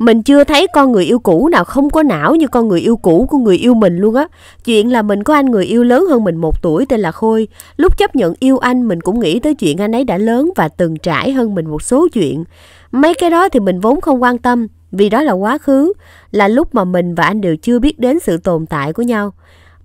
Mình chưa thấy con người yêu cũ nào không có não như con người yêu cũ của người yêu mình luôn á. Chuyện là mình có anh người yêu lớn hơn mình một tuổi tên là Khôi. Lúc chấp nhận yêu anh mình cũng nghĩ tới chuyện anh ấy đã lớn và từng trải hơn mình một số chuyện. Mấy cái đó thì mình vốn không quan tâm vì đó là quá khứ, là lúc mà mình và anh đều chưa biết đến sự tồn tại của nhau.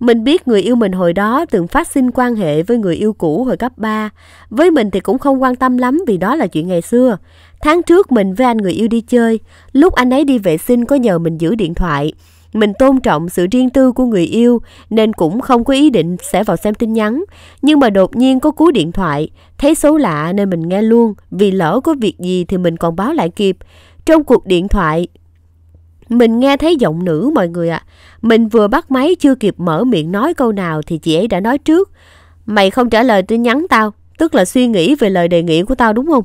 Mình biết người yêu mình hồi đó từng phát sinh quan hệ với người yêu cũ hồi cấp 3. Với mình thì cũng không quan tâm lắm vì đó là chuyện ngày xưa. Tháng trước mình với anh người yêu đi chơi, lúc anh ấy đi vệ sinh có nhờ mình giữ điện thoại. Mình tôn trọng sự riêng tư của người yêu nên cũng không có ý định sẽ vào xem tin nhắn. Nhưng mà đột nhiên có cú điện thoại, thấy số lạ nên mình nghe luôn vì lỡ có việc gì thì mình còn báo lại kịp. Trong cuộc điện thoại, mình nghe thấy giọng nữ mọi người ạ. À. Mình vừa bắt máy chưa kịp mở miệng nói câu nào thì chị ấy đã nói trước. Mày không trả lời tin nhắn tao, tức là suy nghĩ về lời đề nghị của tao đúng không?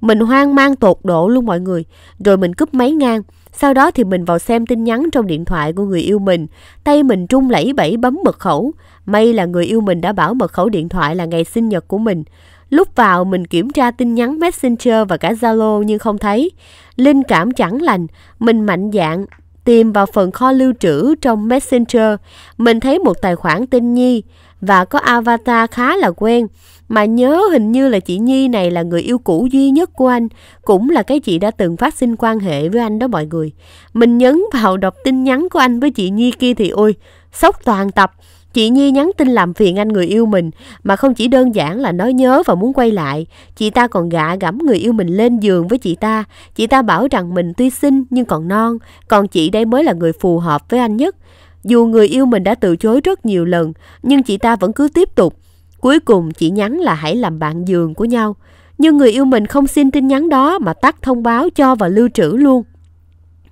Mình hoang mang tột độ luôn mọi người. Rồi mình cúp máy ngang. Sau đó thì mình vào xem tin nhắn trong điện thoại của người yêu mình. Tay mình trung lẫy bẫy bấm mật khẩu. May là người yêu mình đã bảo mật khẩu điện thoại là ngày sinh nhật của mình. Lúc vào mình kiểm tra tin nhắn Messenger và cả Zalo nhưng không thấy. Linh cảm chẳng lành, mình mạnh dạn tìm vào phần kho lưu trữ trong Messenger. Mình thấy một tài khoản tên Nhi và có avatar khá là quen. Mà nhớ hình như là chị Nhi này là người yêu cũ duy nhất của anh, cũng là cái chị đã từng phát sinh quan hệ với anh đó mọi người. Mình nhấn vào đọc tin nhắn của anh với chị Nhi kia thì ôi, sốc toàn tập. Chị Nhi nhắn tin làm phiền anh người yêu mình mà không chỉ đơn giản là nói nhớ và muốn quay lại. Chị ta còn gạ gẫm người yêu mình lên giường với chị ta. Chị ta bảo rằng mình tuy xinh nhưng còn non, còn chị đây mới là người phù hợp với anh nhất. Dù người yêu mình đã từ chối rất nhiều lần, nhưng chị ta vẫn cứ tiếp tục. Cuối cùng chị nhắn là hãy làm bạn giường của nhau. Nhưng người yêu mình không xin tin nhắn đó mà tắt thông báo cho và lưu trữ luôn.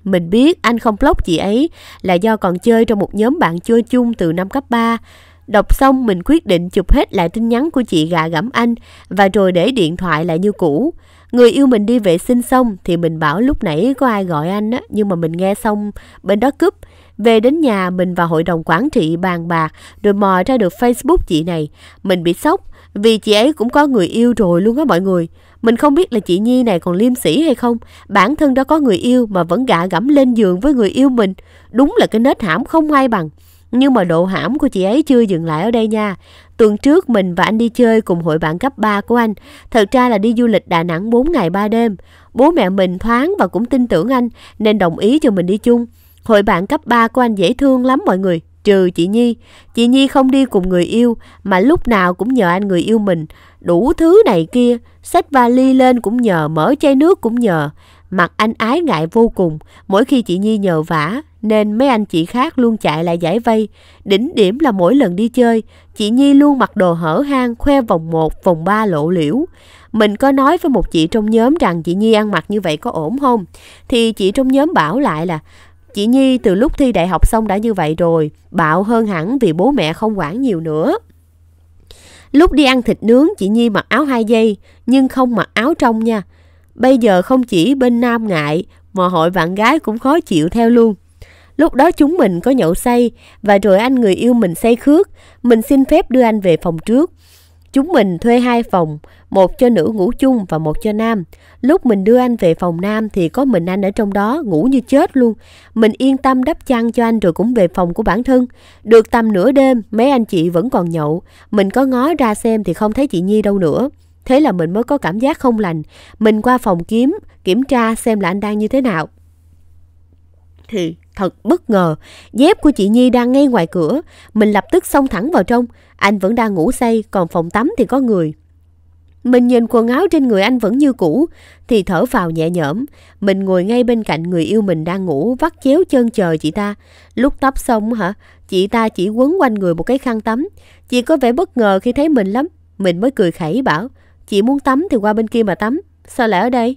Mình biết anh không block chị ấy là do còn chơi trong một nhóm bạn chơi chung từ năm cấp 3. Đọc xong mình quyết định chụp hết lại tin nhắn của chị gạ gẫm anh và rồi để điện thoại lại như cũ. Người yêu mình đi vệ sinh xong thì mình bảo lúc nãy có ai gọi anh á, nhưng mà mình nghe xong bên đó cúp. Về đến nhà mình và hội đồng quản trị bàn bạc rồi mò ra được Facebook chị này. Mình bị sốc, vì chị ấy cũng có người yêu rồi luôn á mọi người. Mình không biết là chị Nhi này còn liêm sĩ hay không. Bản thân đã có người yêu mà vẫn gạ gẫm lên giường với người yêu mình. Đúng là cái nết hãm không ai bằng. Nhưng mà độ hãm của chị ấy chưa dừng lại ở đây nha. Tuần trước mình và anh đi chơi cùng hội bạn cấp 3 của anh. Thật ra là đi du lịch Đà Nẵng 4 ngày 3 đêm. Bố mẹ mình thoáng và cũng tin tưởng anh nên đồng ý cho mình đi chung. Hội bạn cấp 3 của anh dễ thương lắm mọi người. Trừ chị Nhi, chị Nhi không đi cùng người yêu mà lúc nào cũng nhờ anh người yêu mình, đủ thứ này kia, xách vali lên cũng nhờ, mở chai nước cũng nhờ. Mặt anh ái ngại vô cùng, mỗi khi chị Nhi nhờ vả, nên mấy anh chị khác luôn chạy lại giải vây. Đỉnh điểm là mỗi lần đi chơi, chị Nhi luôn mặc đồ hở hang, khoe vòng 1, vòng 3 lộ liễu. Mình có nói với một chị trong nhóm rằng chị Nhi ăn mặc như vậy có ổn không? Thì chị trong nhóm bảo lại là Chị Nhi từ lúc thi đại học xong đã như vậy rồi, bạo hơn hẳn vì bố mẹ không quản nhiều nữa. Lúc đi ăn thịt nướng, chị Nhi mặc áo hai dây, nhưng không mặc áo trong nha. Bây giờ không chỉ bên Nam ngại, mà hội bạn gái cũng khó chịu theo luôn. Lúc đó chúng mình có nhậu say, và rồi anh người yêu mình say khước, mình xin phép đưa anh về phòng trước. Chúng mình thuê hai phòng, một cho nữ ngủ chung và một cho nam. Lúc mình đưa anh về phòng nam thì có mình anh ở trong đó ngủ như chết luôn. Mình yên tâm đắp chăn cho anh rồi cũng về phòng của bản thân. Được tầm nửa đêm, mấy anh chị vẫn còn nhậu. Mình có ngó ra xem thì không thấy chị Nhi đâu nữa. Thế là mình mới có cảm giác không lành. Mình qua phòng kiếm, kiểm tra xem là anh đang như thế nào. Thì thật bất ngờ, dép của chị Nhi đang ngay ngoài cửa. Mình lập tức xông thẳng vào trong. Anh vẫn đang ngủ say, còn phòng tắm thì có người. Mình nhìn quần áo trên người anh vẫn như cũ, thì thở vào nhẹ nhõm. Mình ngồi ngay bên cạnh người yêu mình đang ngủ, vắt chéo chân chờ chị ta. Lúc tắm xong hả, chị ta chỉ quấn quanh người một cái khăn tắm. Chị có vẻ bất ngờ khi thấy mình lắm. Mình mới cười khẩy bảo, chị muốn tắm thì qua bên kia mà tắm. Sao lại ở đây?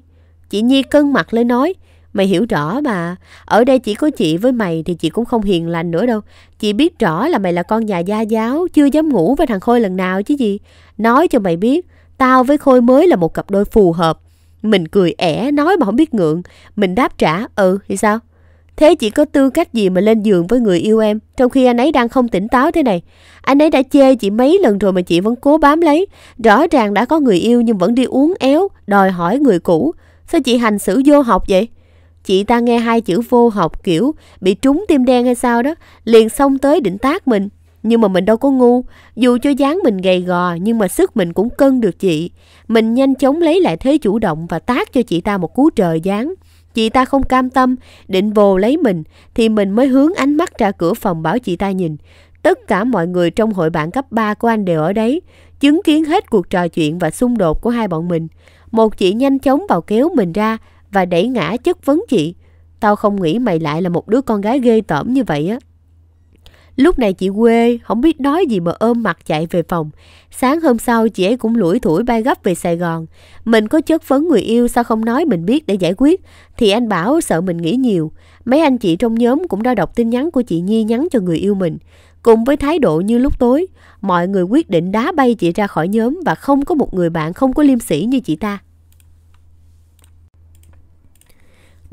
Chị Nhi cân mặt lên nói, Mày hiểu rõ mà, ở đây chỉ có chị với mày thì chị cũng không hiền lành nữa đâu. Chị biết rõ là mày là con nhà gia giáo, chưa dám ngủ với thằng Khôi lần nào chứ gì. Nói cho mày biết, tao với Khôi mới là một cặp đôi phù hợp. Mình cười ẻ, nói mà không biết ngượng. Mình đáp trả, ừ thì sao? Thế chị có tư cách gì mà lên giường với người yêu em Trong khi anh ấy đang không tỉnh táo thế này Anh ấy đã chê chị mấy lần rồi mà chị vẫn cố bám lấy Rõ ràng đã có người yêu nhưng vẫn đi uống éo Đòi hỏi người cũ Sao chị hành xử vô học vậy Chị ta nghe hai chữ vô học kiểu bị trúng tim đen hay sao đó, liền xông tới định tác mình. Nhưng mà mình đâu có ngu, dù cho dáng mình gầy gò nhưng mà sức mình cũng cân được chị. Mình nhanh chóng lấy lại thế chủ động và tác cho chị ta một cú trời dáng. Chị ta không cam tâm, định vồ lấy mình thì mình mới hướng ánh mắt ra cửa phòng bảo chị ta nhìn. Tất cả mọi người trong hội bạn cấp 3 của anh đều ở đấy, chứng kiến hết cuộc trò chuyện và xung đột của hai bọn mình. Một chị nhanh chóng vào kéo mình ra và đẩy ngã chất vấn chị. Tao không nghĩ mày lại là một đứa con gái ghê tởm như vậy á. Lúc này chị quê, không biết nói gì mà ôm mặt chạy về phòng. Sáng hôm sau chị ấy cũng lủi thủi bay gấp về Sài Gòn. Mình có chất vấn người yêu sao không nói mình biết để giải quyết. Thì anh bảo sợ mình nghĩ nhiều. Mấy anh chị trong nhóm cũng đã đọc tin nhắn của chị Nhi nhắn cho người yêu mình. Cùng với thái độ như lúc tối, mọi người quyết định đá bay chị ra khỏi nhóm và không có một người bạn không có liêm sĩ như chị ta.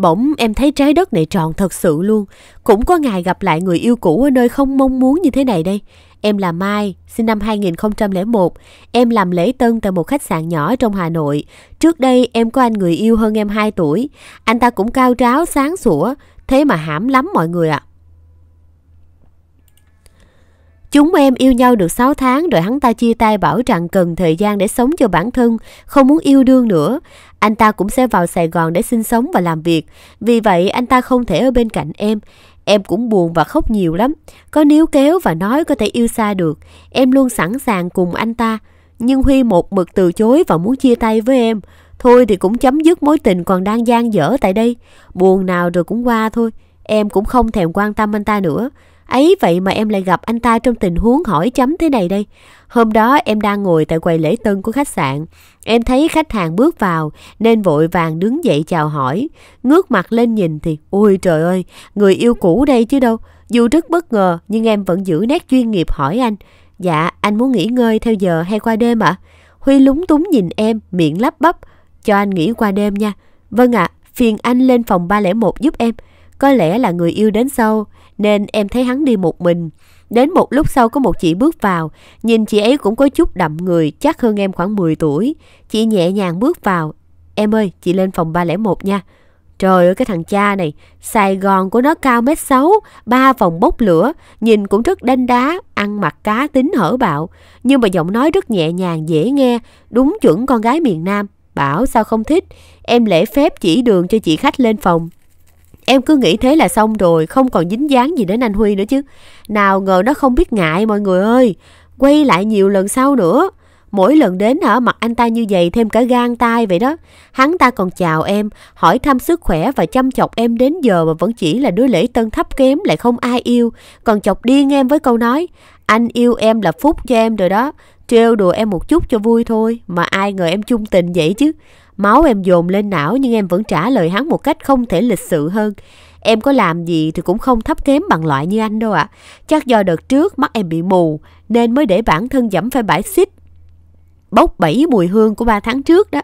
Bỗng em thấy trái đất này tròn thật sự luôn. Cũng có ngày gặp lại người yêu cũ ở nơi không mong muốn như thế này đây. Em là Mai, sinh năm 2001. Em làm lễ tân tại một khách sạn nhỏ trong Hà Nội. Trước đây em có anh người yêu hơn em 2 tuổi. Anh ta cũng cao ráo, sáng sủa. Thế mà hãm lắm mọi người ạ. À. Chúng em yêu nhau được 6 tháng rồi hắn ta chia tay bảo rằng cần thời gian để sống cho bản thân, không muốn yêu đương nữa. Anh ta cũng sẽ vào Sài Gòn để sinh sống và làm việc. Vì vậy anh ta không thể ở bên cạnh em. Em cũng buồn và khóc nhiều lắm. Có níu kéo và nói có thể yêu xa được. Em luôn sẵn sàng cùng anh ta. Nhưng Huy một mực từ chối và muốn chia tay với em. Thôi thì cũng chấm dứt mối tình còn đang gian dở tại đây. Buồn nào rồi cũng qua thôi. Em cũng không thèm quan tâm anh ta nữa. Ấy vậy mà em lại gặp anh ta trong tình huống hỏi chấm thế này đây. Hôm đó em đang ngồi tại quầy lễ tân của khách sạn. Em thấy khách hàng bước vào nên vội vàng đứng dậy chào hỏi. Ngước mặt lên nhìn thì ôi trời ơi, người yêu cũ đây chứ đâu. Dù rất bất ngờ nhưng em vẫn giữ nét chuyên nghiệp hỏi anh. Dạ, anh muốn nghỉ ngơi theo giờ hay qua đêm ạ? À? Huy lúng túng nhìn em, miệng lắp bắp. Cho anh nghỉ qua đêm nha. Vâng ạ, à, phiền anh lên phòng 301 giúp em. Có lẽ là người yêu đến sau nên em thấy hắn đi một mình. Đến một lúc sau có một chị bước vào, nhìn chị ấy cũng có chút đậm người, chắc hơn em khoảng 10 tuổi. Chị nhẹ nhàng bước vào. Em ơi, chị lên phòng 301 nha. Trời ơi, cái thằng cha này, Sài Gòn của nó cao mét 6, ba phòng bốc lửa, nhìn cũng rất đanh đá, ăn mặc cá tính hở bạo. Nhưng mà giọng nói rất nhẹ nhàng, dễ nghe, đúng chuẩn con gái miền Nam. Bảo sao không thích, em lễ phép chỉ đường cho chị khách lên phòng. Em cứ nghĩ thế là xong rồi, không còn dính dáng gì đến anh Huy nữa chứ. Nào ngờ nó không biết ngại mọi người ơi. Quay lại nhiều lần sau nữa. Mỗi lần đến ở mặt anh ta như vậy thêm cả gan tai vậy đó. Hắn ta còn chào em, hỏi thăm sức khỏe và chăm chọc em đến giờ mà vẫn chỉ là đứa lễ tân thấp kém lại không ai yêu. Còn chọc điên em với câu nói, anh yêu em là phúc cho em rồi đó trêu đùa em một chút cho vui thôi mà ai ngờ em chung tình vậy chứ máu em dồn lên não nhưng em vẫn trả lời hắn một cách không thể lịch sự hơn em có làm gì thì cũng không thấp kém bằng loại như anh đâu ạ à. chắc do đợt trước mắt em bị mù nên mới để bản thân dẫm phải bãi xít bốc bảy mùi hương của ba tháng trước đó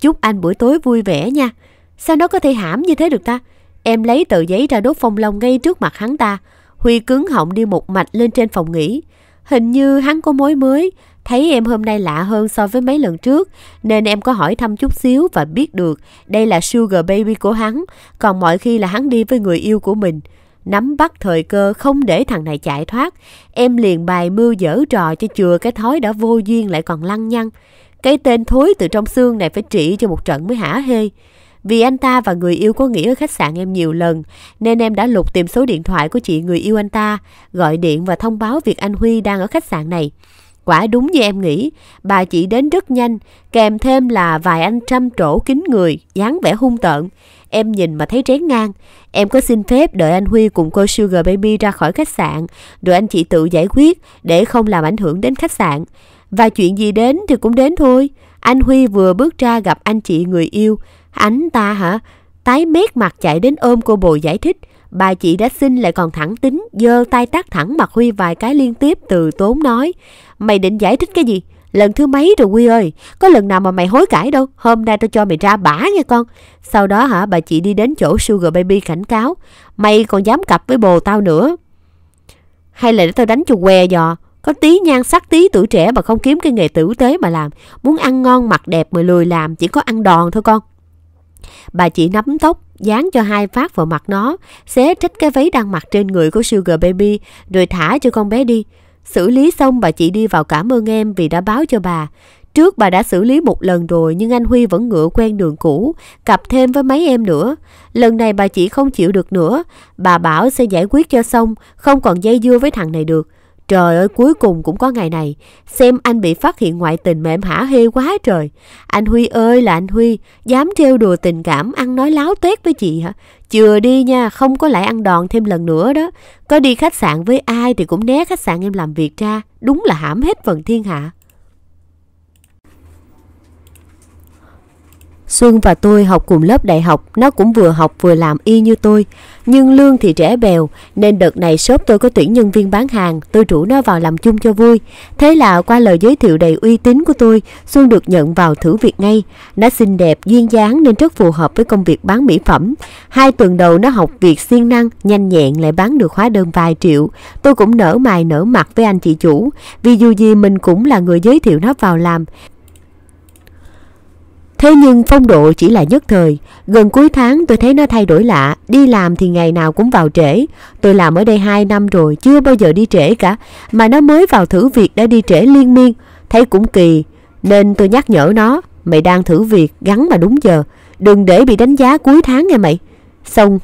chúc anh buổi tối vui vẻ nha sao nó có thể hãm như thế được ta em lấy tờ giấy ra đốt phong long ngay trước mặt hắn ta huy cứng họng đi một mạch lên trên phòng nghỉ hình như hắn có mối mới Thấy em hôm nay lạ hơn so với mấy lần trước, nên em có hỏi thăm chút xíu và biết được đây là Sugar Baby của hắn, còn mọi khi là hắn đi với người yêu của mình. Nắm bắt thời cơ không để thằng này chạy thoát, em liền bài mưu dở trò cho chừa cái thói đã vô duyên lại còn lăng nhăng. Cái tên thối từ trong xương này phải trị cho một trận mới hả hê. Vì anh ta và người yêu có nghỉ ở khách sạn em nhiều lần, nên em đã lục tìm số điện thoại của chị người yêu anh ta, gọi điện và thông báo việc anh Huy đang ở khách sạn này. Quả đúng như em nghĩ, bà chị đến rất nhanh, kèm thêm là vài anh trăm trổ kính người, dáng vẻ hung tợn. Em nhìn mà thấy rén ngang. Em có xin phép đợi anh Huy cùng cô Sugar Baby ra khỏi khách sạn, rồi anh chị tự giải quyết để không làm ảnh hưởng đến khách sạn. Và chuyện gì đến thì cũng đến thôi. Anh Huy vừa bước ra gặp anh chị người yêu. Anh ta hả? Tái mét mặt chạy đến ôm cô bồ giải thích. Bà chị đã xin lại còn thẳng tính, giơ tay tát thẳng mặt Huy vài cái liên tiếp từ tốn nói. Mày định giải thích cái gì? Lần thứ mấy rồi Huy ơi, có lần nào mà mày hối cải đâu, hôm nay tao cho mày ra bả nghe con. Sau đó hả bà chị đi đến chỗ Sugar Baby cảnh cáo, mày còn dám cặp với bồ tao nữa. Hay là để tao đánh cho què dò, có tí nhan sắc tí tuổi trẻ mà không kiếm cái nghề tử tế mà làm, muốn ăn ngon mặt đẹp mà lười làm chỉ có ăn đòn thôi con. Bà chỉ nắm tóc, dán cho hai phát vào mặt nó, xé trách cái váy đang mặc trên người của Sugar Baby, rồi thả cho con bé đi. Xử lý xong bà chỉ đi vào cảm ơn em vì đã báo cho bà. Trước bà đã xử lý một lần rồi nhưng anh Huy vẫn ngựa quen đường cũ, cặp thêm với mấy em nữa. Lần này bà chỉ không chịu được nữa, bà bảo sẽ giải quyết cho xong, không còn dây dưa với thằng này được. Trời ơi cuối cùng cũng có ngày này Xem anh bị phát hiện ngoại tình mà em hả hê quá trời Anh Huy ơi là anh Huy Dám trêu đùa tình cảm ăn nói láo tuét với chị hả Chừa đi nha Không có lại ăn đòn thêm lần nữa đó Có đi khách sạn với ai thì cũng né khách sạn em làm việc ra Đúng là hãm hết phần thiên hạ Xuân và tôi học cùng lớp đại học, nó cũng vừa học vừa làm y như tôi. Nhưng lương thì rẻ bèo, nên đợt này shop tôi có tuyển nhân viên bán hàng, tôi rủ nó vào làm chung cho vui. Thế là qua lời giới thiệu đầy uy tín của tôi, Xuân được nhận vào thử việc ngay. Nó xinh đẹp, duyên dáng nên rất phù hợp với công việc bán mỹ phẩm. Hai tuần đầu nó học việc siêng năng, nhanh nhẹn lại bán được hóa đơn vài triệu. Tôi cũng nở mày nở mặt với anh chị chủ, vì dù gì mình cũng là người giới thiệu nó vào làm. Thế nhưng phong độ chỉ là nhất thời, gần cuối tháng tôi thấy nó thay đổi lạ, đi làm thì ngày nào cũng vào trễ. Tôi làm ở đây 2 năm rồi, chưa bao giờ đi trễ cả, mà nó mới vào thử việc đã đi trễ liên miên, thấy cũng kỳ. Nên tôi nhắc nhở nó, mày đang thử việc, gắn mà đúng giờ, đừng để bị đánh giá cuối tháng nghe mày. Xong,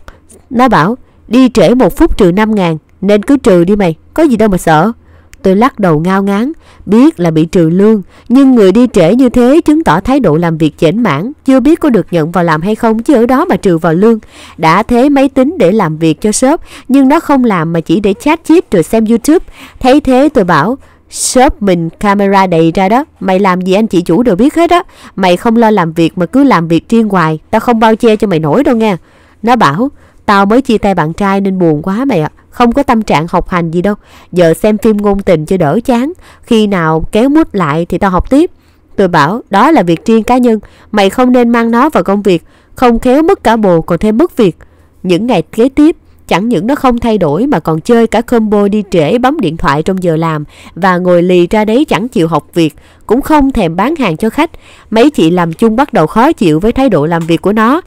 nó bảo, đi trễ một phút trừ 5 ngàn, nên cứ trừ đi mày, có gì đâu mà sợ. Tôi lắc đầu ngao ngán, biết là bị trừ lương, nhưng người đi trễ như thế chứng tỏ thái độ làm việc chểnh mãn, chưa biết có được nhận vào làm hay không chứ ở đó mà trừ vào lương. Đã thế máy tính để làm việc cho shop, nhưng nó không làm mà chỉ để chat chít rồi xem YouTube. Thấy thế tôi bảo, shop mình camera đầy ra đó, mày làm gì anh chị chủ đều biết hết đó. Mày không lo làm việc mà cứ làm việc riêng hoài, tao không bao che cho mày nổi đâu nha. Nó bảo, tao mới chia tay bạn trai nên buồn quá mày ạ không có tâm trạng học hành gì đâu giờ xem phim ngôn tình cho đỡ chán khi nào kéo mút lại thì tao học tiếp tôi bảo đó là việc riêng cá nhân mày không nên mang nó vào công việc không khéo mất cả bồ còn thêm mất việc những ngày kế tiếp chẳng những nó không thay đổi mà còn chơi cả combo đi trễ bấm điện thoại trong giờ làm và ngồi lì ra đấy chẳng chịu học việc cũng không thèm bán hàng cho khách mấy chị làm chung bắt đầu khó chịu với thái độ làm việc của nó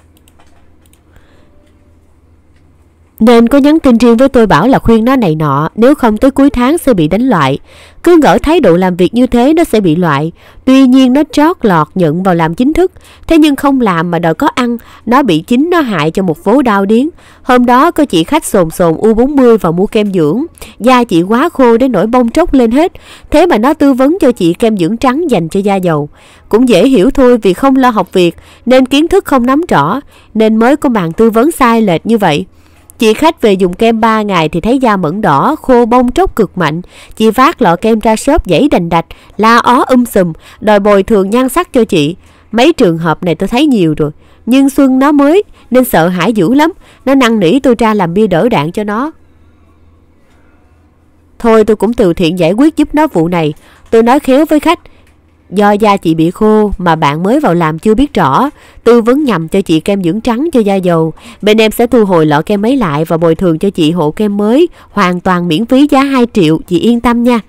Nên có nhắn tin riêng với tôi bảo là khuyên nó này nọ, nếu không tới cuối tháng sẽ bị đánh loại. Cứ ngỡ thái độ làm việc như thế nó sẽ bị loại. Tuy nhiên nó trót lọt nhận vào làm chính thức. Thế nhưng không làm mà đòi có ăn, nó bị chính nó hại cho một vố đau điếng. Hôm đó có chị khách sồn sồn U40 vào mua kem dưỡng. Da chị quá khô đến nỗi bông tróc lên hết. Thế mà nó tư vấn cho chị kem dưỡng trắng dành cho da dầu. Cũng dễ hiểu thôi vì không lo học việc nên kiến thức không nắm rõ nên mới có màn tư vấn sai lệch như vậy. Chị khách về dùng kem 3 ngày thì thấy da mẫn đỏ, khô bông tróc cực mạnh. Chị vác lọ kem ra shop dãy đành đạch, la ó um sùm, đòi bồi thường nhan sắc cho chị. Mấy trường hợp này tôi thấy nhiều rồi. Nhưng Xuân nó mới nên sợ hãi dữ lắm. Nó năn nỉ tôi ra làm bia đỡ đạn cho nó. Thôi tôi cũng từ thiện giải quyết giúp nó vụ này. Tôi nói khéo với khách, Do da chị bị khô mà bạn mới vào làm chưa biết rõ, tư vấn nhầm cho chị kem dưỡng trắng cho da dầu. Bên em sẽ thu hồi lọ kem ấy lại và bồi thường cho chị hộ kem mới, hoàn toàn miễn phí giá 2 triệu, chị yên tâm nha.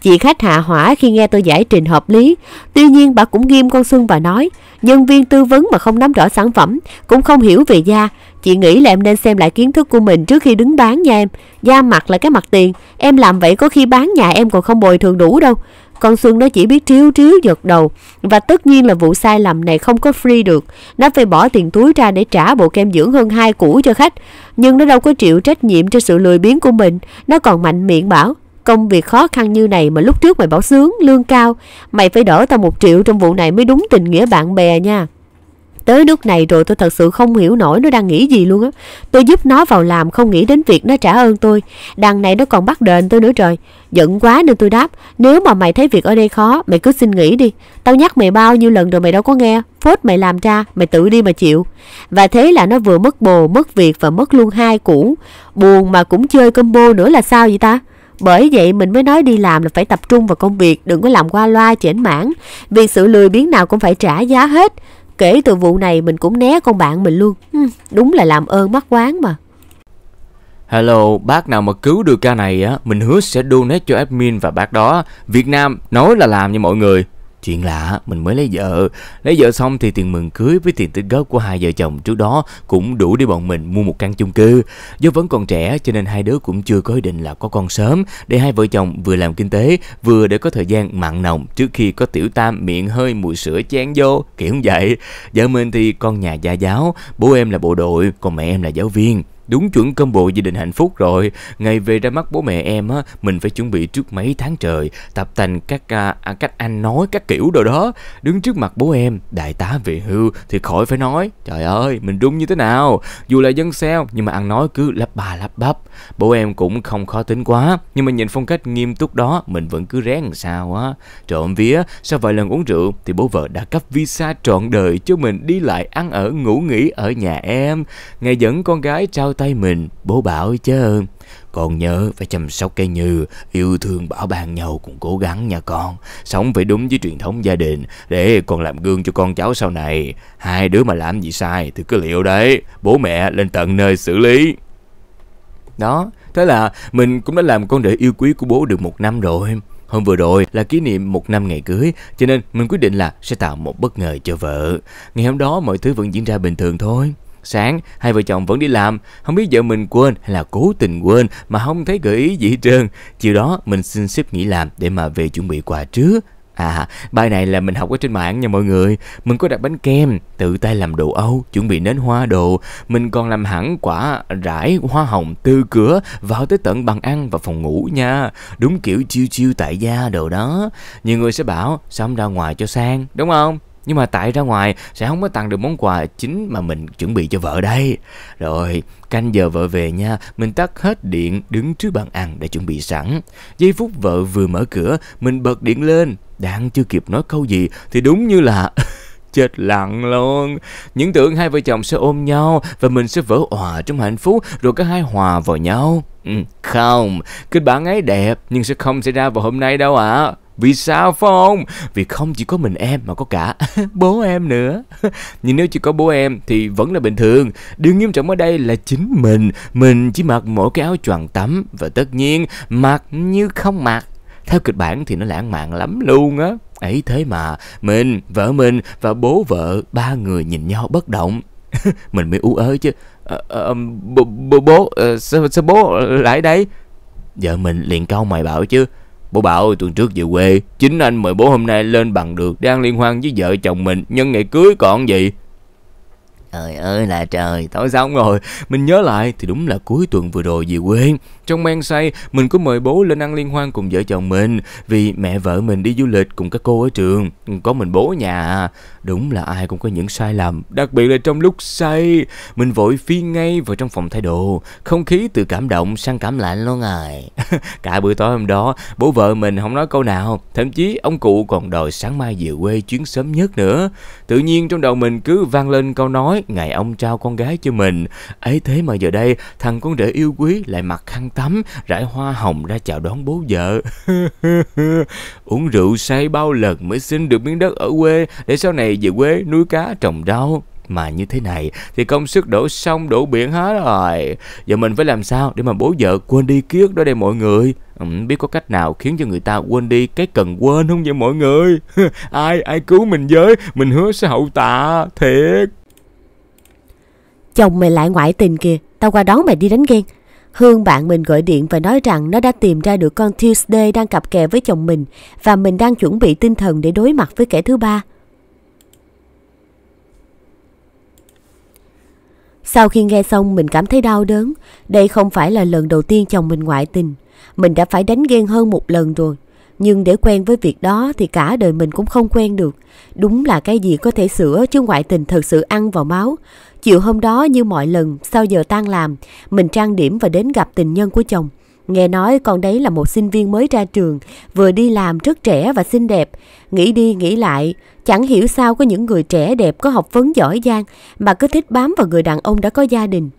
Chị khách hạ hỏa khi nghe tôi giải trình hợp lý, tuy nhiên bà cũng ghim con Xuân và nói, nhân viên tư vấn mà không nắm rõ sản phẩm, cũng không hiểu về da, Chị nghĩ là em nên xem lại kiến thức của mình trước khi đứng bán nha em. Da mặt là cái mặt tiền, em làm vậy có khi bán nhà em còn không bồi thường đủ đâu. Con xương nó chỉ biết triếu triếu giật đầu. Và tất nhiên là vụ sai lầm này không có free được. Nó phải bỏ tiền túi ra để trả bộ kem dưỡng hơn hai củ cho khách. Nhưng nó đâu có chịu trách nhiệm cho sự lười biếng của mình. Nó còn mạnh miệng bảo. Công việc khó khăn như này mà lúc trước mày bảo sướng, lương cao. Mày phải đỡ tao một triệu trong vụ này mới đúng tình nghĩa bạn bè nha. Tới nước này rồi tôi thật sự không hiểu nổi nó đang nghĩ gì luôn á. Tôi giúp nó vào làm không nghĩ đến việc nó trả ơn tôi. Đằng này nó còn bắt đền tôi nữa trời. Giận quá nên tôi đáp. Nếu mà mày thấy việc ở đây khó, mày cứ xin nghỉ đi. Tao nhắc mày bao nhiêu lần rồi mày đâu có nghe. Phốt mày làm ra, mày tự đi mà chịu. Và thế là nó vừa mất bồ, mất việc và mất luôn hai củ. Buồn mà cũng chơi combo nữa là sao vậy ta? Bởi vậy mình mới nói đi làm là phải tập trung vào công việc, đừng có làm qua loa chểnh mãn. Vì sự lười biếng nào cũng phải trả giá hết. Kể từ vụ này mình cũng né con bạn mình luôn ừ, Đúng là làm ơn mắt quán mà Hello, bác nào mà cứu được ca này á, mình hứa sẽ donate cho admin và bác đó. Việt Nam nói là làm như mọi người, Chuyện lạ, mình mới lấy vợ. Lấy vợ xong thì tiền mừng cưới với tiền tích góp của hai vợ chồng trước đó cũng đủ để bọn mình mua một căn chung cư. Do vẫn còn trẻ cho nên hai đứa cũng chưa có ý định là có con sớm để hai vợ chồng vừa làm kinh tế vừa để có thời gian mặn nồng trước khi có tiểu tam miệng hơi mùi sữa chén vô kiểu vậy. Vợ mình thì con nhà gia giáo, bố em là bộ đội, còn mẹ em là giáo viên. Đúng chuẩn combo gia đình hạnh phúc rồi Ngày về ra mắt bố mẹ em á Mình phải chuẩn bị trước mấy tháng trời Tập thành các à, à, cách ăn nói Các kiểu đồ đó Đứng trước mặt bố em Đại tá về hưu Thì khỏi phải nói Trời ơi mình đúng như thế nào Dù là dân sao Nhưng mà ăn nói cứ lắp bà lắp bắp Bố em cũng không khó tính quá Nhưng mà nhìn phong cách nghiêm túc đó Mình vẫn cứ rén sao á Trộm vía Sau vài lần uống rượu Thì bố vợ đã cấp visa trọn đời Cho mình đi lại ăn ở ngủ nghỉ ở nhà em Ngày dẫn con gái trao tay mình Bố bảo chứ Con nhớ phải chăm sóc cây như Yêu thương bảo ban nhau cùng cố gắng nha con Sống phải đúng với truyền thống gia đình Để còn làm gương cho con cháu sau này Hai đứa mà làm gì sai Thì cứ liệu đấy Bố mẹ lên tận nơi xử lý Đó Thế là mình cũng đã làm con đệ yêu quý của bố được một năm rồi Hôm vừa rồi là kỷ niệm một năm ngày cưới, cho nên mình quyết định là sẽ tạo một bất ngờ cho vợ. Ngày hôm đó mọi thứ vẫn diễn ra bình thường thôi. Sáng, hai vợ chồng vẫn đi làm, không biết vợ mình quên hay là cố tình quên mà không thấy gợi ý gì hết trơn. Chiều đó mình xin xếp nghỉ làm để mà về chuẩn bị quà trước. À, bài này là mình học ở trên mạng nha mọi người. Mình có đặt bánh kem, tự tay làm đồ Âu, chuẩn bị nến hoa đồ. Mình còn làm hẳn quả rải hoa hồng từ cửa vào tới tận bàn ăn và phòng ngủ nha. Đúng kiểu chiêu chiêu tại gia đồ đó. Nhiều người sẽ bảo, sao không ra ngoài cho sang, đúng không? nhưng mà tại ra ngoài sẽ không có tặng được món quà chính mà mình chuẩn bị cho vợ đây. Rồi, canh giờ vợ về nha, mình tắt hết điện đứng trước bàn ăn để chuẩn bị sẵn. Giây phút vợ vừa mở cửa, mình bật điện lên, đang chưa kịp nói câu gì thì đúng như là chết lặng luôn. Những tưởng hai vợ chồng sẽ ôm nhau và mình sẽ vỡ hòa trong hạnh phúc rồi cả hai hòa vào nhau. Ừ, không, kịch bản ấy đẹp nhưng sẽ không xảy ra vào hôm nay đâu ạ. À. Vì sao phải không? Vì không chỉ có mình em mà có cả bố em nữa. Nhưng nếu chỉ có bố em thì vẫn là bình thường. Điều nghiêm trọng ở đây là chính mình. Mình chỉ mặc mỗi cái áo choàng tắm và tất nhiên mặc như không mặc. Theo kịch bản thì nó lãng mạn lắm luôn á. Ấy thế mà, mình, vợ mình và bố vợ ba người nhìn nhau bất động. mình mới ú ớ chứ. Ờ, ờ, bố, bố, bố ờ, sao bố lại đây? Vợ mình liền câu mày bảo chứ Bố bảo ơi, tuần trước về quê, chính anh mời bố hôm nay lên bằng được đang liên hoan với vợ chồng mình nhân ngày cưới còn gì. Trời ơi là trời, tối xong rồi, mình nhớ lại thì đúng là cuối tuần vừa rồi về quê, trong men say, mình có mời bố lên ăn liên hoan cùng vợ chồng mình vì mẹ vợ mình đi du lịch cùng các cô ở trường, có mình bố nhà. À. Đúng là ai cũng có những sai lầm, đặc biệt là trong lúc say. Mình vội phi ngay vào trong phòng thay đồ, không khí từ cảm động sang cảm lạnh lo ngài. À. Cả buổi tối hôm đó, bố vợ mình không nói câu nào, thậm chí ông cụ còn đòi sáng mai về quê chuyến sớm nhất nữa. Tự nhiên trong đầu mình cứ vang lên câu nói ngày ông trao con gái cho mình. Ấy thế mà giờ đây, thằng con rể yêu quý lại mặc khăn tắm, rải hoa hồng ra chào đón bố vợ. Uống rượu say bao lần mới xin được miếng đất ở quê để sau này về quê nuôi cá trồng rau mà như thế này thì công sức đổ sông đổ biển hết rồi giờ mình phải làm sao để mà bố vợ quên đi kiếp đó đây mọi người ừ, biết có cách nào khiến cho người ta quên đi cái cần quên không vậy mọi người ai ai cứu mình với mình hứa sẽ hậu tạ thiệt chồng mày lại ngoại tình kìa tao qua đón mày đi đánh ghen Hương bạn mình gọi điện và nói rằng nó đã tìm ra được con Tuesday đang cặp kè với chồng mình và mình đang chuẩn bị tinh thần để đối mặt với kẻ thứ ba. Sau khi nghe xong mình cảm thấy đau đớn. Đây không phải là lần đầu tiên chồng mình ngoại tình. Mình đã phải đánh ghen hơn một lần rồi. Nhưng để quen với việc đó thì cả đời mình cũng không quen được. Đúng là cái gì có thể sửa chứ ngoại tình thật sự ăn vào máu. Chiều hôm đó như mọi lần, sau giờ tan làm, mình trang điểm và đến gặp tình nhân của chồng. Nghe nói con đấy là một sinh viên mới ra trường, vừa đi làm rất trẻ và xinh đẹp. Nghĩ đi nghĩ lại, chẳng hiểu sao có những người trẻ đẹp có học vấn giỏi giang mà cứ thích bám vào người đàn ông đã có gia đình.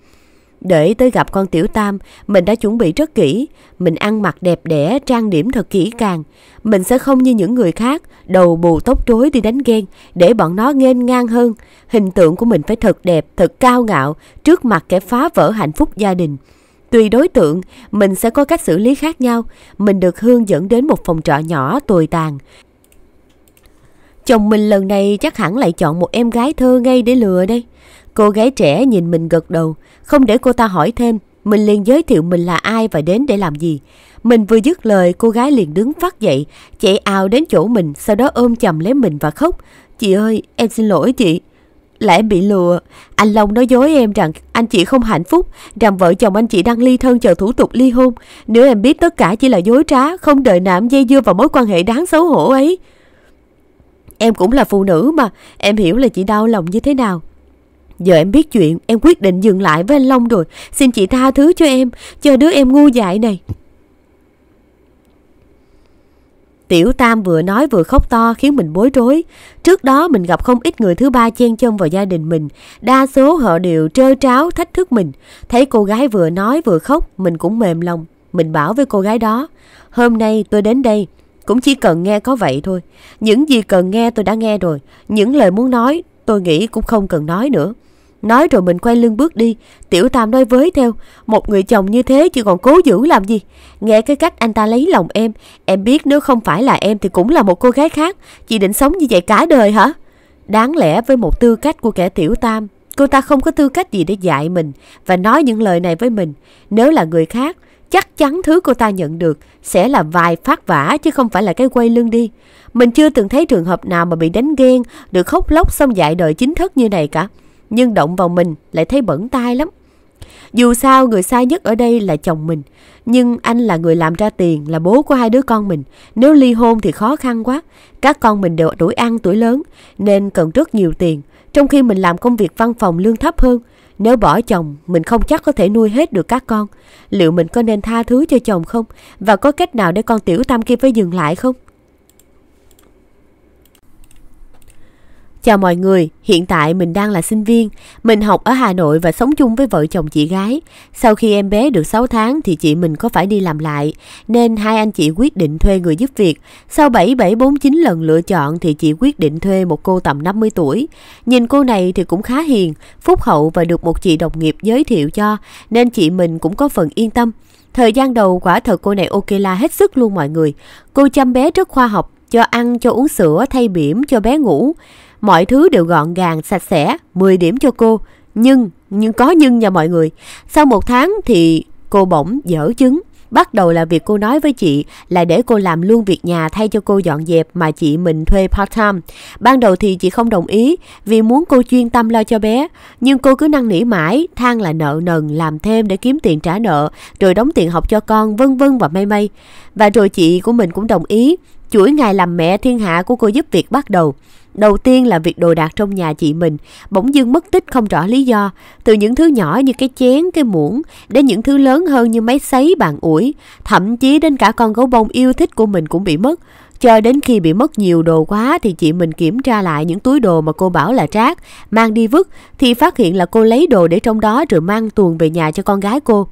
Để tới gặp con Tiểu Tam, mình đã chuẩn bị rất kỹ. Mình ăn mặc đẹp đẽ, trang điểm thật kỹ càng. Mình sẽ không như những người khác, đầu bù tóc rối đi đánh ghen, để bọn nó nghênh ngang hơn. Hình tượng của mình phải thật đẹp, thật cao ngạo, trước mặt kẻ phá vỡ hạnh phúc gia đình. Tùy đối tượng, mình sẽ có cách xử lý khác nhau. Mình được Hương dẫn đến một phòng trọ nhỏ tồi tàn. Chồng mình lần này chắc hẳn lại chọn một em gái thơ ngay để lừa đây. Cô gái trẻ nhìn mình gật đầu, không để cô ta hỏi thêm, mình liền giới thiệu mình là ai và đến để làm gì. Mình vừa dứt lời, cô gái liền đứng phát dậy, chạy ào đến chỗ mình, sau đó ôm chầm lấy mình và khóc. Chị ơi, em xin lỗi chị. Là em bị lừa. Anh Long nói dối em rằng anh chị không hạnh phúc, rằng vợ chồng anh chị đang ly thân chờ thủ tục ly hôn. Nếu em biết tất cả chỉ là dối trá, không đợi nạm dây dưa vào mối quan hệ đáng xấu hổ ấy. Em cũng là phụ nữ mà, em hiểu là chị đau lòng như thế nào. Giờ em biết chuyện, em quyết định dừng lại với anh Long rồi. Xin chị tha thứ cho em, cho đứa em ngu dại này. Tiểu Tam vừa nói vừa khóc to khiến mình bối rối. Trước đó mình gặp không ít người thứ ba chen chân vào gia đình mình. Đa số họ đều trơ tráo thách thức mình. Thấy cô gái vừa nói vừa khóc, mình cũng mềm lòng. Mình bảo với cô gái đó, hôm nay tôi đến đây, cũng chỉ cần nghe có vậy thôi. Những gì cần nghe tôi đã nghe rồi, những lời muốn nói tôi nghĩ cũng không cần nói nữa. Nói rồi mình quay lưng bước đi, tiểu tam nói với theo, một người chồng như thế chứ còn cố giữ làm gì. Nghe cái cách anh ta lấy lòng em, em biết nếu không phải là em thì cũng là một cô gái khác, chị định sống như vậy cả đời hả? Đáng lẽ với một tư cách của kẻ tiểu tam, cô ta không có tư cách gì để dạy mình và nói những lời này với mình. Nếu là người khác, chắc chắn thứ cô ta nhận được sẽ là vài phát vả chứ không phải là cái quay lưng đi. Mình chưa từng thấy trường hợp nào mà bị đánh ghen, được khóc lóc xong dạy đời chính thức như này cả nhưng động vào mình lại thấy bẩn tai lắm. Dù sao người sai nhất ở đây là chồng mình, nhưng anh là người làm ra tiền, là bố của hai đứa con mình. Nếu ly hôn thì khó khăn quá, các con mình đều tuổi ăn tuổi lớn nên cần rất nhiều tiền, trong khi mình làm công việc văn phòng lương thấp hơn. Nếu bỏ chồng, mình không chắc có thể nuôi hết được các con. Liệu mình có nên tha thứ cho chồng không? Và có cách nào để con tiểu tam kia phải dừng lại không? Chào mọi người, hiện tại mình đang là sinh viên, mình học ở Hà Nội và sống chung với vợ chồng chị gái. Sau khi em bé được 6 tháng thì chị mình có phải đi làm lại, nên hai anh chị quyết định thuê người giúp việc. Sau 7749 lần lựa chọn thì chị quyết định thuê một cô tầm 50 tuổi. Nhìn cô này thì cũng khá hiền, phúc hậu và được một chị đồng nghiệp giới thiệu cho, nên chị mình cũng có phần yên tâm. Thời gian đầu quả thật cô này ok la hết sức luôn mọi người. Cô chăm bé rất khoa học, cho ăn, cho uống sữa, thay bỉm, cho bé ngủ. Mọi thứ đều gọn gàng, sạch sẽ, 10 điểm cho cô. Nhưng, nhưng có nhưng nha mọi người. Sau một tháng thì cô bỗng dở chứng. Bắt đầu là việc cô nói với chị là để cô làm luôn việc nhà thay cho cô dọn dẹp mà chị mình thuê part-time. Ban đầu thì chị không đồng ý vì muốn cô chuyên tâm lo cho bé. Nhưng cô cứ năn nỉ mãi, than là nợ nần, làm thêm để kiếm tiền trả nợ, rồi đóng tiền học cho con, vân vân và mây mây. Và rồi chị của mình cũng đồng ý Chuỗi ngày làm mẹ thiên hạ của cô giúp việc bắt đầu. Đầu tiên là việc đồ đạc trong nhà chị mình, bỗng dưng mất tích không rõ lý do, từ những thứ nhỏ như cái chén, cái muỗng, đến những thứ lớn hơn như máy sấy, bàn ủi, thậm chí đến cả con gấu bông yêu thích của mình cũng bị mất. Cho đến khi bị mất nhiều đồ quá thì chị mình kiểm tra lại những túi đồ mà cô bảo là rác, mang đi vứt thì phát hiện là cô lấy đồ để trong đó rồi mang tuồn về nhà cho con gái cô.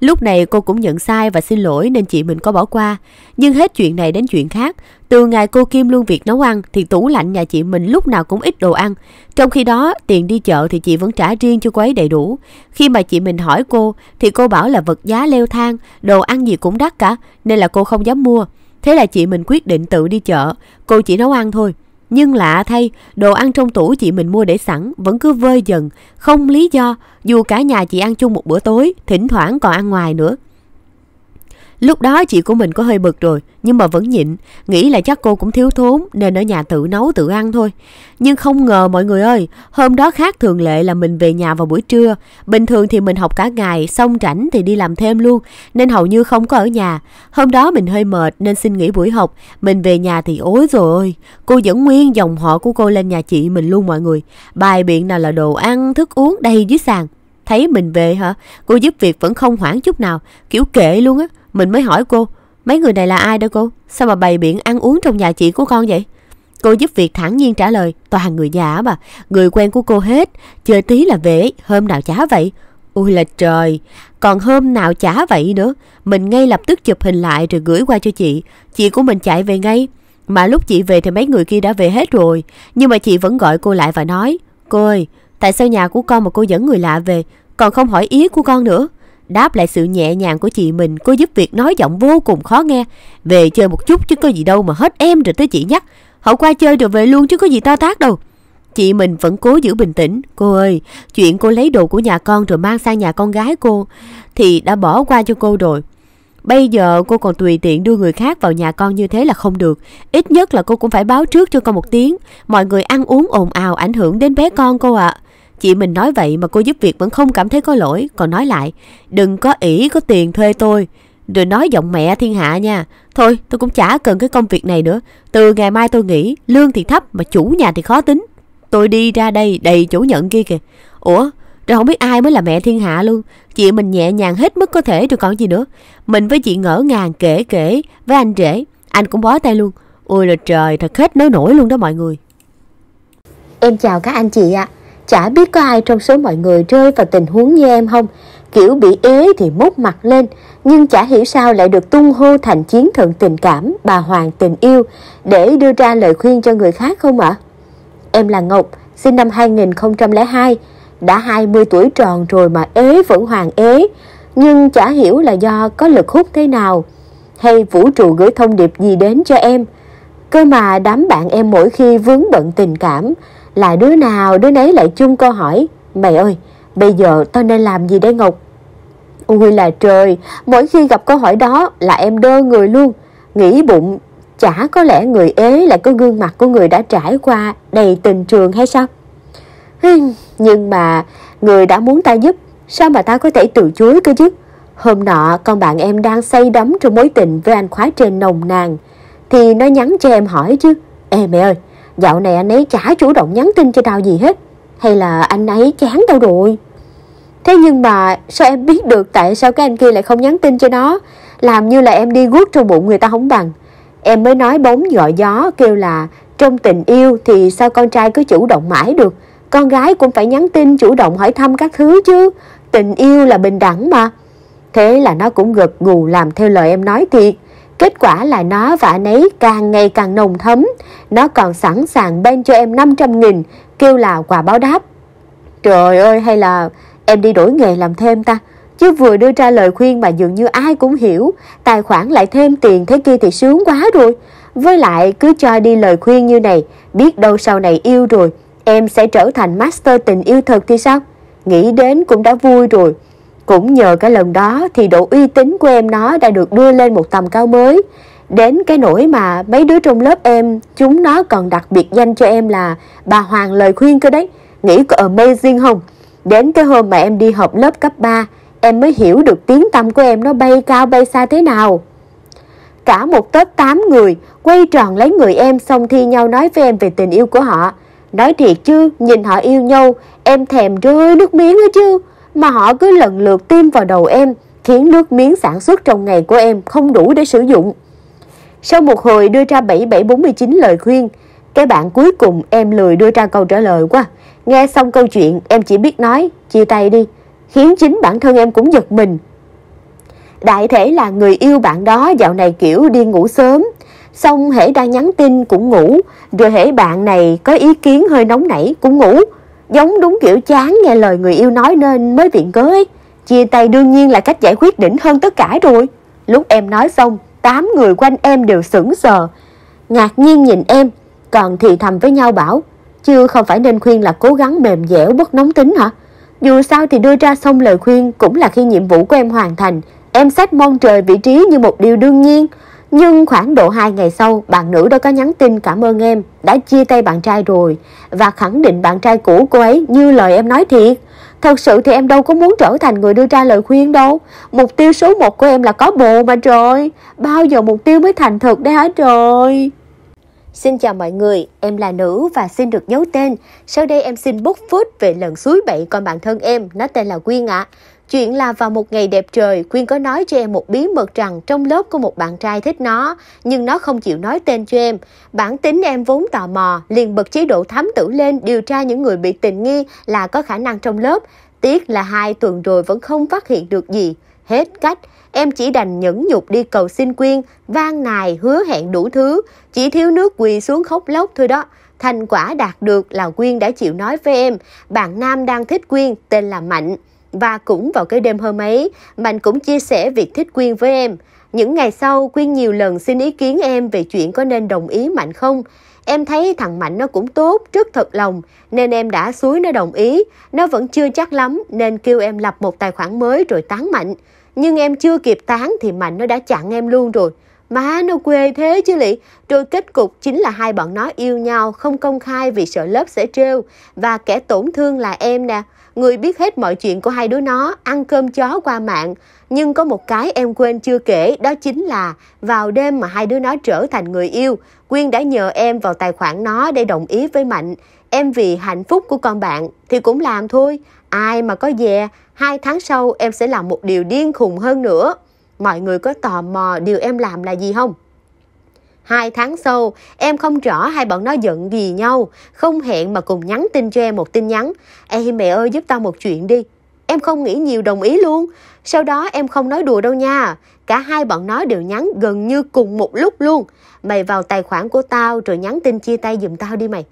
Lúc này cô cũng nhận sai và xin lỗi nên chị mình có bỏ qua. Nhưng hết chuyện này đến chuyện khác. Từ ngày cô Kim luôn việc nấu ăn thì tủ lạnh nhà chị mình lúc nào cũng ít đồ ăn. Trong khi đó tiền đi chợ thì chị vẫn trả riêng cho cô ấy đầy đủ. Khi mà chị mình hỏi cô thì cô bảo là vật giá leo thang, đồ ăn gì cũng đắt cả nên là cô không dám mua. Thế là chị mình quyết định tự đi chợ, cô chỉ nấu ăn thôi. Nhưng lạ thay, đồ ăn trong tủ chị mình mua để sẵn vẫn cứ vơi dần, không lý do, dù cả nhà chị ăn chung một bữa tối, thỉnh thoảng còn ăn ngoài nữa. Lúc đó chị của mình có hơi bực rồi, nhưng mà vẫn nhịn, nghĩ là chắc cô cũng thiếu thốn nên ở nhà tự nấu tự ăn thôi. Nhưng không ngờ mọi người ơi, hôm đó khác thường lệ là mình về nhà vào buổi trưa. Bình thường thì mình học cả ngày, xong rảnh thì đi làm thêm luôn, nên hầu như không có ở nhà. Hôm đó mình hơi mệt nên xin nghỉ buổi học, mình về nhà thì ối rồi ơi. Cô dẫn nguyên dòng họ của cô lên nhà chị mình luôn mọi người. Bài biện nào là đồ ăn, thức uống đầy dưới sàn. Thấy mình về hả? Cô giúp việc vẫn không hoảng chút nào, kiểu kệ luôn á. Mình mới hỏi cô, mấy người này là ai đó cô? Sao mà bày biện ăn uống trong nhà chị của con vậy? Cô giúp việc thản nhiên trả lời, toàn người già mà, người quen của cô hết, chơi tí là về, hôm nào chả vậy. ui là trời, còn hôm nào chả vậy nữa, mình ngay lập tức chụp hình lại rồi gửi qua cho chị, chị của mình chạy về ngay. Mà lúc chị về thì mấy người kia đã về hết rồi, nhưng mà chị vẫn gọi cô lại và nói, cô ơi, tại sao nhà của con mà cô dẫn người lạ về, còn không hỏi ý của con nữa. Đáp lại sự nhẹ nhàng của chị mình, cô giúp việc nói giọng vô cùng khó nghe. Về chơi một chút chứ có gì đâu mà hết em rồi tới chị nhắc. Hậu qua chơi rồi về luôn chứ có gì to tác đâu. Chị mình vẫn cố giữ bình tĩnh. Cô ơi, chuyện cô lấy đồ của nhà con rồi mang sang nhà con gái cô thì đã bỏ qua cho cô rồi. Bây giờ cô còn tùy tiện đưa người khác vào nhà con như thế là không được. Ít nhất là cô cũng phải báo trước cho con một tiếng. Mọi người ăn uống ồn ào ảnh hưởng đến bé con cô ạ. À. Chị mình nói vậy mà cô giúp việc vẫn không cảm thấy có lỗi Còn nói lại Đừng có ỷ có tiền thuê tôi Rồi nói giọng mẹ thiên hạ nha Thôi tôi cũng chả cần cái công việc này nữa Từ ngày mai tôi nghỉ Lương thì thấp mà chủ nhà thì khó tính Tôi đi ra đây đầy chủ nhận kia kìa Ủa rồi không biết ai mới là mẹ thiên hạ luôn Chị mình nhẹ nhàng hết mức có thể rồi còn gì nữa Mình với chị ngỡ ngàng kể kể Với anh rể Anh cũng bó tay luôn Ôi là trời thật hết nói nổi luôn đó mọi người Em chào các anh chị ạ à. Chả biết có ai trong số mọi người rơi vào tình huống như em không Kiểu bị ế thì mốt mặt lên Nhưng chả hiểu sao lại được tung hô thành chiến thượng tình cảm Bà Hoàng tình yêu Để đưa ra lời khuyên cho người khác không ạ Em là Ngọc Sinh năm 2002 Đã 20 tuổi tròn rồi mà ế vẫn hoàng ế Nhưng chả hiểu là do có lực hút thế nào Hay vũ trụ gửi thông điệp gì đến cho em Cơ mà đám bạn em mỗi khi vướng bận tình cảm là đứa nào đứa nấy lại chung câu hỏi Mày ơi, bây giờ tao nên làm gì đây Ngọc? Ôi là trời, mỗi khi gặp câu hỏi đó là em đơ người luôn Nghĩ bụng, chả có lẽ người ế lại có gương mặt của người đã trải qua đầy tình trường hay sao? Nhưng mà người đã muốn ta giúp, sao mà ta có thể từ chối cơ chứ? Hôm nọ con bạn em đang say đắm trong mối tình với anh khóa trên nồng nàn Thì nó nhắn cho em hỏi chứ Ê mẹ ơi Dạo này anh ấy chả chủ động nhắn tin cho tao gì hết Hay là anh ấy chán tao rồi Thế nhưng mà sao em biết được tại sao cái anh kia lại không nhắn tin cho nó Làm như là em đi guốc trong bụng người ta không bằng Em mới nói bóng gọi gió kêu là Trong tình yêu thì sao con trai cứ chủ động mãi được Con gái cũng phải nhắn tin chủ động hỏi thăm các thứ chứ Tình yêu là bình đẳng mà Thế là nó cũng gật gù làm theo lời em nói thiệt Kết quả là nó và anh ấy càng ngày càng nồng thấm. Nó còn sẵn sàng bên cho em 500 nghìn, kêu là quà báo đáp. Trời ơi hay là em đi đổi nghề làm thêm ta? Chứ vừa đưa ra lời khuyên mà dường như ai cũng hiểu, tài khoản lại thêm tiền thế kia thì sướng quá rồi. Với lại cứ cho đi lời khuyên như này, biết đâu sau này yêu rồi, em sẽ trở thành master tình yêu thật thì sao? Nghĩ đến cũng đã vui rồi. Cũng nhờ cái lần đó thì độ uy tín của em nó đã được đưa lên một tầm cao mới. Đến cái nỗi mà mấy đứa trong lớp em, chúng nó còn đặc biệt danh cho em là bà Hoàng lời khuyên cơ đấy. Nghĩ có amazing không? Đến cái hôm mà em đi học lớp cấp 3, em mới hiểu được tiếng tâm của em nó bay cao bay xa thế nào. Cả một tết 8 người quay tròn lấy người em xong thi nhau nói với em về tình yêu của họ. Nói thiệt chứ, nhìn họ yêu nhau, em thèm rơi nước miếng đó chứ mà họ cứ lần lượt tiêm vào đầu em, khiến nước miếng sản xuất trong ngày của em không đủ để sử dụng. Sau một hồi đưa ra 7749 lời khuyên, cái bạn cuối cùng em lười đưa ra câu trả lời quá. Nghe xong câu chuyện em chỉ biết nói, chia tay đi, khiến chính bản thân em cũng giật mình. Đại thể là người yêu bạn đó dạo này kiểu đi ngủ sớm, xong hễ đang nhắn tin cũng ngủ, rồi hễ bạn này có ý kiến hơi nóng nảy cũng ngủ, Giống đúng kiểu chán nghe lời người yêu nói nên mới viện cớ ấy. Chia tay đương nhiên là cách giải quyết đỉnh hơn tất cả rồi. Lúc em nói xong, tám người quanh em đều sững sờ, ngạc nhiên nhìn em, còn thì thầm với nhau bảo, chứ không phải nên khuyên là cố gắng mềm dẻo bất nóng tính hả? Dù sao thì đưa ra xong lời khuyên cũng là khi nhiệm vụ của em hoàn thành, em sách mong trời vị trí như một điều đương nhiên, nhưng khoảng độ 2 ngày sau, bạn nữ đã có nhắn tin cảm ơn em, đã chia tay bạn trai rồi và khẳng định bạn trai cũ cô ấy như lời em nói thiệt. Thật sự thì em đâu có muốn trở thành người đưa ra lời khuyên đâu. Mục tiêu số 1 của em là có bồ mà trời. Bao giờ mục tiêu mới thành thực đấy hả trời? Xin chào mọi người, em là nữ và xin được giấu tên. Sau đây em xin bút phút về lần suối bậy con bạn thân em, nó tên là Quyên ạ. À. Chuyện là vào một ngày đẹp trời, Quyên có nói cho em một bí mật rằng trong lớp có một bạn trai thích nó, nhưng nó không chịu nói tên cho em. Bản tính em vốn tò mò, liền bật chế độ thám tử lên điều tra những người bị tình nghi là có khả năng trong lớp. Tiếc là hai tuần rồi vẫn không phát hiện được gì. Hết cách, em chỉ đành nhẫn nhục đi cầu xin Quyên, van nài hứa hẹn đủ thứ, chỉ thiếu nước quỳ xuống khóc lóc thôi đó. Thành quả đạt được là Quyên đã chịu nói với em, bạn nam đang thích Quyên, tên là Mạnh. Và cũng vào cái đêm hôm ấy, Mạnh cũng chia sẻ việc thích Quyên với em. Những ngày sau, Quyên nhiều lần xin ý kiến em về chuyện có nên đồng ý Mạnh không. Em thấy thằng Mạnh nó cũng tốt, rất thật lòng, nên em đã suối nó đồng ý. Nó vẫn chưa chắc lắm, nên kêu em lập một tài khoản mới rồi tán Mạnh. Nhưng em chưa kịp tán thì Mạnh nó đã chặn em luôn rồi. Má nó quê thế chứ lị. Rồi kết cục chính là hai bọn nó yêu nhau không công khai vì sợ lớp sẽ trêu. Và kẻ tổn thương là em nè người biết hết mọi chuyện của hai đứa nó, ăn cơm chó qua mạng. Nhưng có một cái em quên chưa kể, đó chính là vào đêm mà hai đứa nó trở thành người yêu, Quyên đã nhờ em vào tài khoản nó để đồng ý với Mạnh. Em vì hạnh phúc của con bạn thì cũng làm thôi, ai mà có dè, hai tháng sau em sẽ làm một điều điên khùng hơn nữa. Mọi người có tò mò điều em làm là gì không? Hai tháng sau, em không rõ hai bọn nó giận gì nhau, không hẹn mà cùng nhắn tin cho em một tin nhắn. Ê mẹ ơi giúp tao một chuyện đi. Em không nghĩ nhiều đồng ý luôn. Sau đó em không nói đùa đâu nha. Cả hai bọn nó đều nhắn gần như cùng một lúc luôn. Mày vào tài khoản của tao rồi nhắn tin chia tay giùm tao đi mày.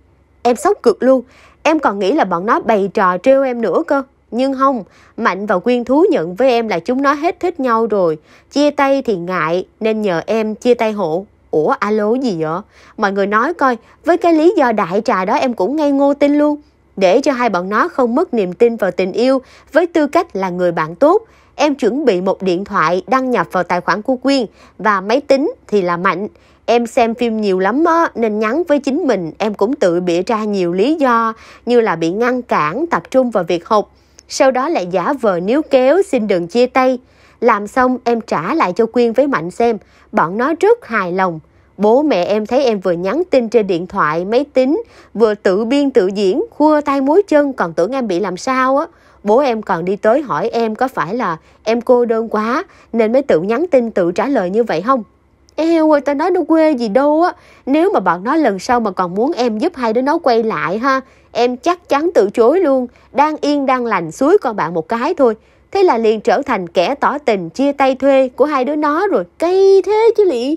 Em sốc cực luôn. Em còn nghĩ là bọn nó bày trò trêu em nữa cơ. Nhưng không, Mạnh và Quyên thú nhận với em là chúng nó hết thích nhau rồi. Chia tay thì ngại nên nhờ em chia tay hộ ủa alo gì vậy? Mọi người nói coi, với cái lý do đại trà đó em cũng ngây ngô tin luôn. Để cho hai bọn nó không mất niềm tin vào tình yêu với tư cách là người bạn tốt, em chuẩn bị một điện thoại đăng nhập vào tài khoản của Quyên và máy tính thì là mạnh. Em xem phim nhiều lắm á, nên nhắn với chính mình em cũng tự bịa ra nhiều lý do như là bị ngăn cản tập trung vào việc học. Sau đó lại giả vờ níu kéo xin đừng chia tay. Làm xong em trả lại cho Quyên với Mạnh xem, bọn nó rất hài lòng. Bố mẹ em thấy em vừa nhắn tin trên điện thoại, máy tính, vừa tự biên tự diễn, khua tay mối chân còn tưởng em bị làm sao á. Bố em còn đi tới hỏi em có phải là em cô đơn quá nên mới tự nhắn tin tự trả lời như vậy không? Eo ơi, tao nói nó quê gì đâu á. Nếu mà bọn nó lần sau mà còn muốn em giúp hai đứa nó quay lại ha, em chắc chắn từ chối luôn. Đang yên đang lành suối con bạn một cái thôi. Thế là liền trở thành kẻ tỏ tình chia tay thuê của hai đứa nó rồi. Cay thế chứ lị.